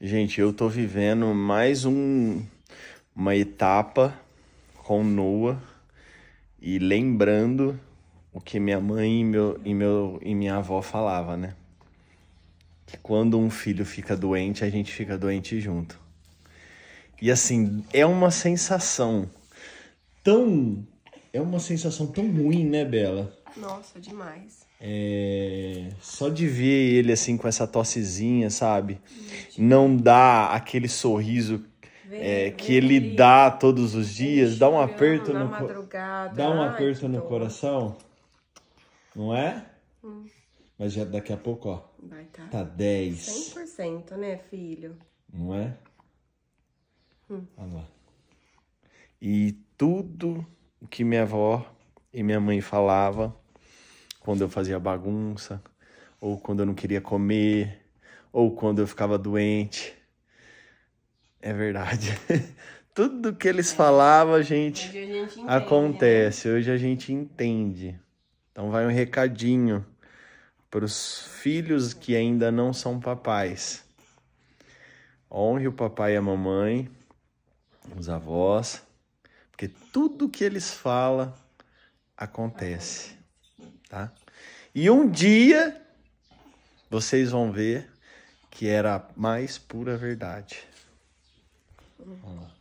Gente, eu tô vivendo mais um, uma etapa com Noah e lembrando o que minha mãe e, meu, e, meu, e minha avó falava, né? Que quando um filho fica doente, a gente fica doente junto. E assim, é uma sensação tão. É uma sensação tão ruim, né, Bela? Nossa, demais. É... Só de ver ele assim com essa tossezinha, sabe? Não dá aquele sorriso é, que ele dá todos os dias, dá um aperto no dá um aperto no coração, não é? Hum. Mas já daqui a pouco, ó, Vai tá. tá 10. 100%, né, filho? Não é? Hum. Olha lá. E tudo que minha avó e minha mãe falava quando eu fazia bagunça, ou quando eu não queria comer, ou quando eu ficava doente. É verdade. Tudo que eles é. falavam, gente, hoje a gente entende, né? acontece. Né? Hoje a gente entende. Então vai um recadinho para os filhos que ainda não são papais. Honre o papai e a mamãe, os avós, porque tudo que eles falam acontece, tá? E um dia vocês vão ver que era a mais pura verdade. Vamos lá.